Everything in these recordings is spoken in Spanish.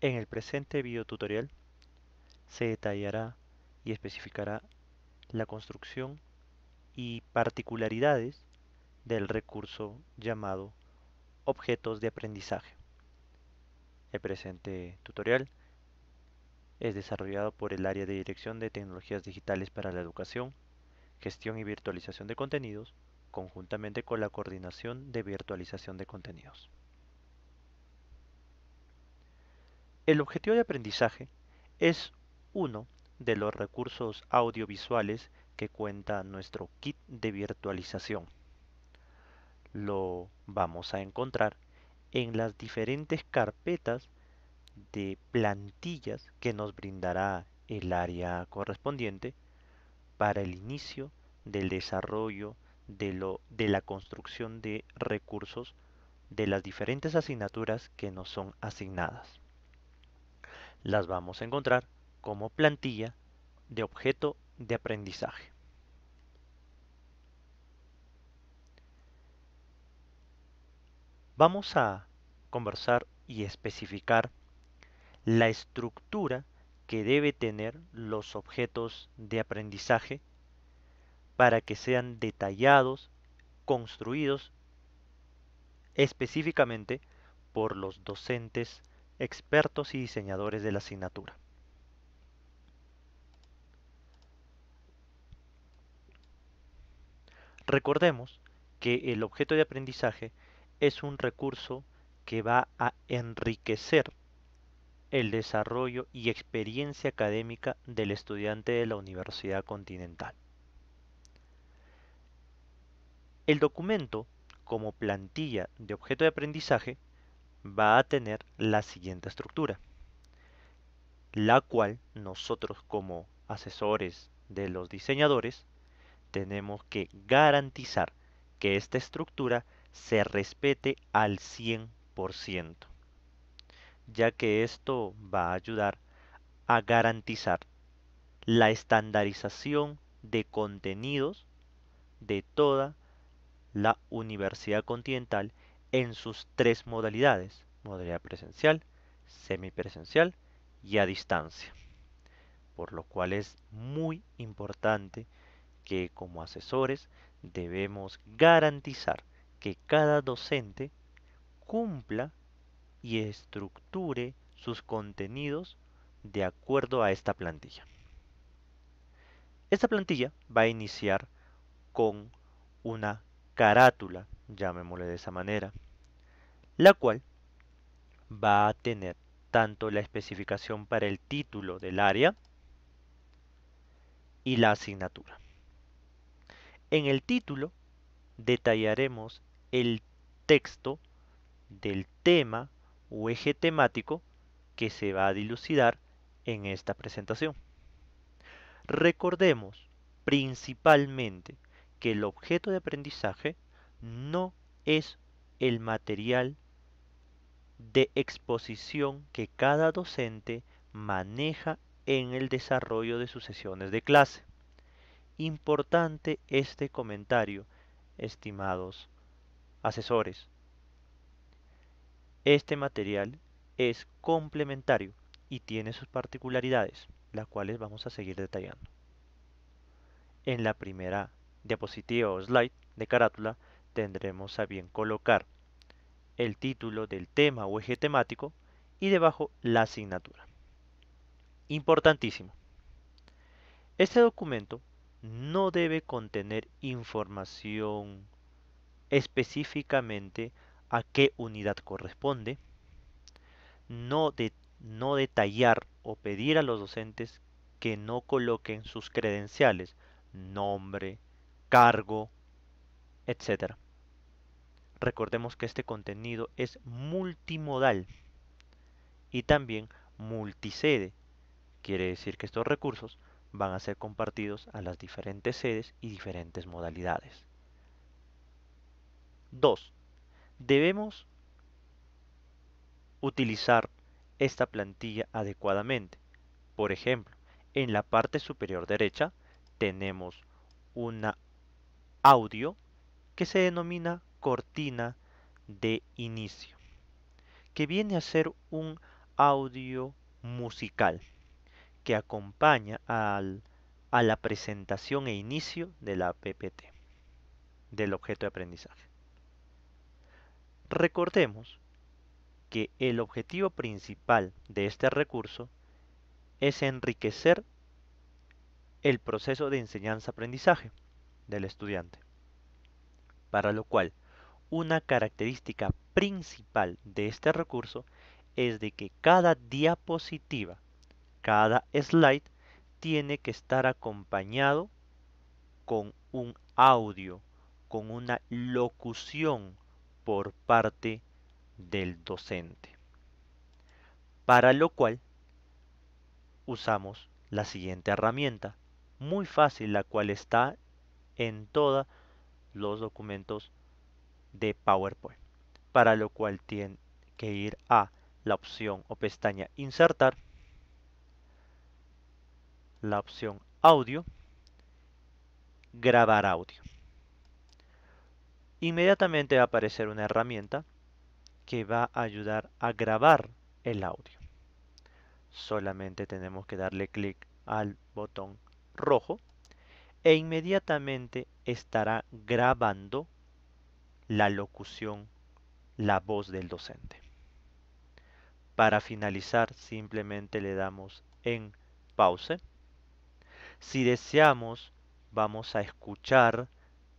En el presente tutorial se detallará y especificará la construcción y particularidades del recurso llamado objetos de aprendizaje. El presente tutorial es desarrollado por el área de Dirección de Tecnologías Digitales para la Educación, Gestión y Virtualización de Contenidos, conjuntamente con la Coordinación de Virtualización de Contenidos. El objetivo de aprendizaje es uno de los recursos audiovisuales que cuenta nuestro kit de virtualización. Lo vamos a encontrar en las diferentes carpetas de plantillas que nos brindará el área correspondiente para el inicio del desarrollo de, la construcción de recursos de las diferentes asignaturas que nos son asignadas las vamos a encontrar como plantilla de objeto de aprendizaje. Vamos a conversar y especificar la estructura que debe tener los objetos de aprendizaje para que sean detallados, construidos específicamente por los docentes expertos y diseñadores de la asignatura. Recordemos que el objeto de aprendizaje es un recurso que va a enriquecer el desarrollo y experiencia académica del estudiante de la Universidad Continental. El documento, como plantilla de objeto de aprendizaje, va a tener la siguiente estructura, la cual nosotros como asesores de los diseñadores tenemos que garantizar que esta estructura se respete al 100%, ya que esto va a ayudar a garantizar la estandarización de contenidos de toda la Universidad Continental en sus tres modalidades, modalidad presencial, semipresencial y a distancia. Por lo cual es muy importante que como asesores debemos garantizar que cada docente cumpla y estructure sus contenidos de acuerdo a esta plantilla. Esta plantilla va a iniciar con una carátula llamémosle de esa manera, la cual va a tener tanto la especificación para el título del área y la asignatura. En el título detallaremos el texto del tema o eje temático que se va a dilucidar en esta presentación. Recordemos principalmente que el objeto de aprendizaje no es el material de exposición que cada docente maneja en el desarrollo de sus sesiones de clase. Importante este comentario, estimados asesores. Este material es complementario y tiene sus particularidades, las cuales vamos a seguir detallando. En la primera diapositiva o slide de carátula tendremos a bien colocar el título del tema o eje temático y debajo la asignatura. Importantísimo. Este documento no debe contener información específicamente a qué unidad corresponde, no, no detallar o pedir a los docentes que no coloquen sus credenciales, nombre, cargo, etcétera. Recordemos que este contenido es multimodal y también multisede. Quiere decir que estos recursos van a ser compartidos a las diferentes sedes y diferentes modalidades. 2. Debemos utilizar esta plantilla adecuadamente. Por ejemplo, en la parte superior derecha tenemos un audio que se denomina cortina de inicio, que viene a ser un audio musical que acompaña a la presentación e inicio de la PPT, del objeto de aprendizaje. Recordemos que el objetivo principal de este recurso es enriquecer el proceso de enseñanza-aprendizaje del estudiante, para lo cual una característica principal de este recurso es de que cada diapositiva, cada slide, tiene que estar acompañado con un audio, con una locución por parte del docente. Para lo cual usamos la siguiente herramienta, muy fácil, la cual está en todos los documentos de PowerPoint, para lo cual tiene que ir a la opción o pestaña insertar, la opción audio, grabar audio. Inmediatamente va a aparecer una herramienta que va a ayudar a grabar el audio. Solamente tenemos que darle clic al botón rojo e inmediatamente estará grabando la locución, la voz del docente. Para finalizar, simplemente le damos en pause. Si deseamos, vamos a escuchar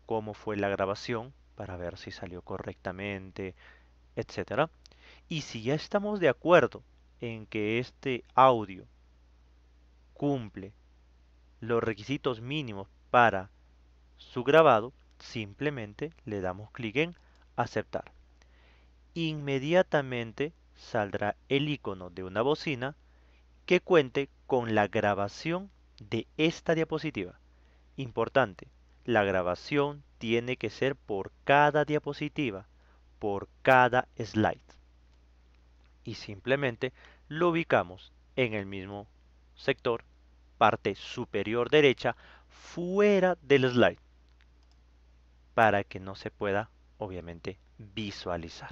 cómo fue la grabación para ver si salió correctamente, etc. Y si ya estamos de acuerdo en que este audio cumple los requisitos mínimos para su grabado, simplemente le damos clic en aceptar. Inmediatamente saldrá el icono de una bocina que cuente con la grabación de esta diapositiva. Importante, la grabación tiene que ser por cada diapositiva, por cada slide. Y simplemente lo ubicamos en el mismo sector, parte superior derecha, fuera del slide para que no se pueda, obviamente, visualizar.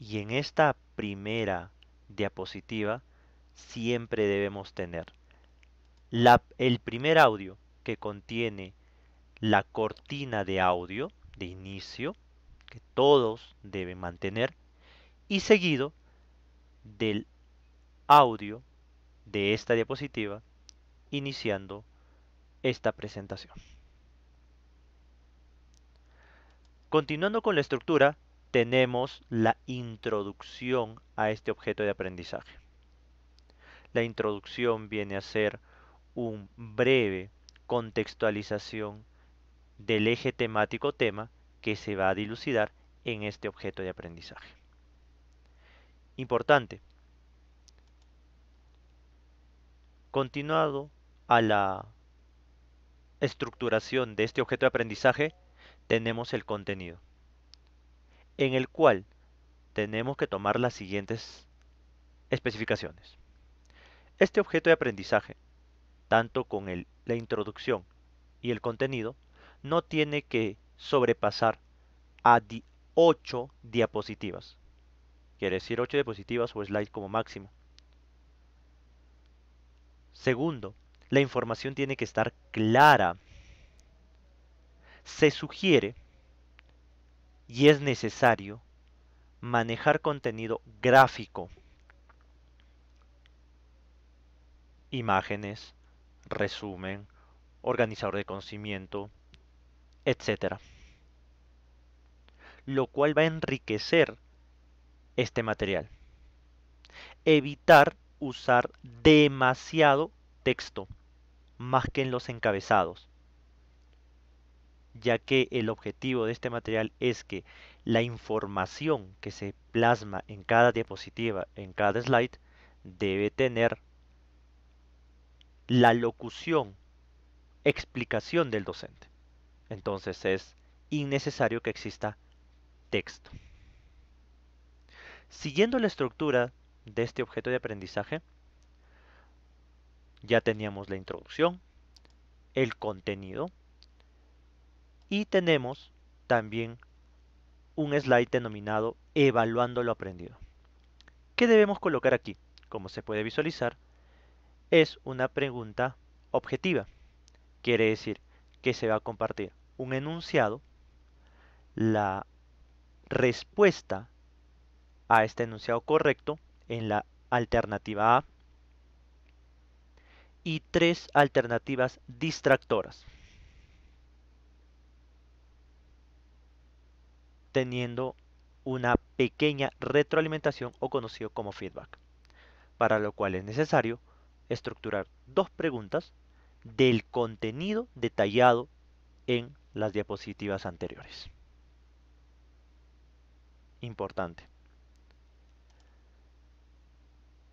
Y en esta primera diapositiva siempre debemos tener el primer audio que contiene la cortina de audio de inicio que todos deben mantener y seguido del audio de esta diapositiva iniciando esta presentación. Continuando con la estructura, tenemos la introducción a este objeto de aprendizaje. La introducción viene a ser un breve contextualización del eje temático tema que se va a dilucidar en este objeto de aprendizaje. Importante. Continuado a la estructuración de este objeto de aprendizaje, tenemos el contenido, en el cual tenemos que tomar las siguientes especificaciones. Este objeto de aprendizaje, tanto con la introducción y el contenido, no tiene que sobrepasar a 8 diapositivas. Quiere decir 8 diapositivas o slides como máximo. Segundo, la información tiene que estar clara se sugiere, y es necesario, manejar contenido gráfico, imágenes, resumen, organizador de conocimiento, etc. Lo cual va a enriquecer este material. Evitar usar demasiado texto, más que en los encabezados ya que el objetivo de este material es que la información que se plasma en cada diapositiva, en cada slide, debe tener la locución, explicación del docente. Entonces es innecesario que exista texto. Siguiendo la estructura de este objeto de aprendizaje, ya teníamos la introducción, el contenido, y tenemos también un slide denominado Evaluando lo aprendido. ¿Qué debemos colocar aquí? Como se puede visualizar, es una pregunta objetiva. Quiere decir que se va a compartir un enunciado, la respuesta a este enunciado correcto en la alternativa A y tres alternativas distractoras. teniendo una pequeña retroalimentación o conocido como feedback, para lo cual es necesario estructurar dos preguntas del contenido detallado en las diapositivas anteriores. Importante.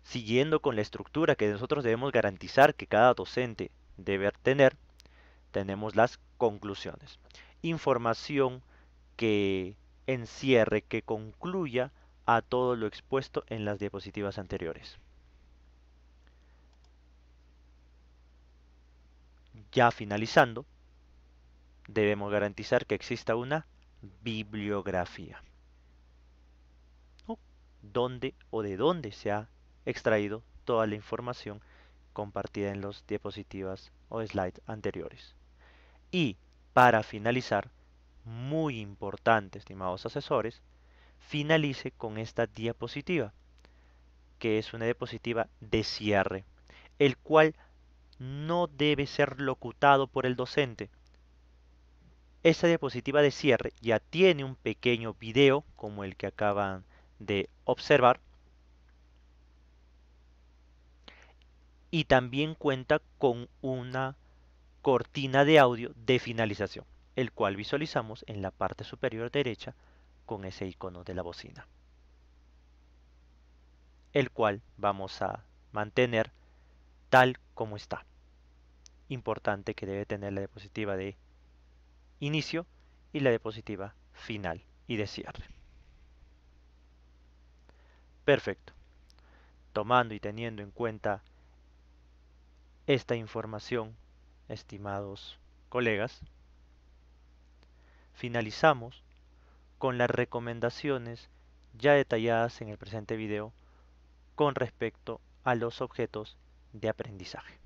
Siguiendo con la estructura que nosotros debemos garantizar que cada docente debe tener, tenemos las conclusiones. Información que encierre que concluya a todo lo expuesto en las diapositivas anteriores. Ya finalizando, debemos garantizar que exista una bibliografía. ¿Dónde o de dónde se ha extraído toda la información compartida en las diapositivas o slides anteriores? Y para finalizar, muy importante, estimados asesores, finalice con esta diapositiva, que es una diapositiva de cierre, el cual no debe ser locutado por el docente. Esta diapositiva de cierre ya tiene un pequeño video, como el que acaban de observar, y también cuenta con una cortina de audio de finalización el cual visualizamos en la parte superior derecha con ese icono de la bocina, el cual vamos a mantener tal como está. Importante que debe tener la diapositiva de inicio y la diapositiva final y de cierre. Perfecto. Tomando y teniendo en cuenta esta información, estimados colegas, Finalizamos con las recomendaciones ya detalladas en el presente video con respecto a los objetos de aprendizaje.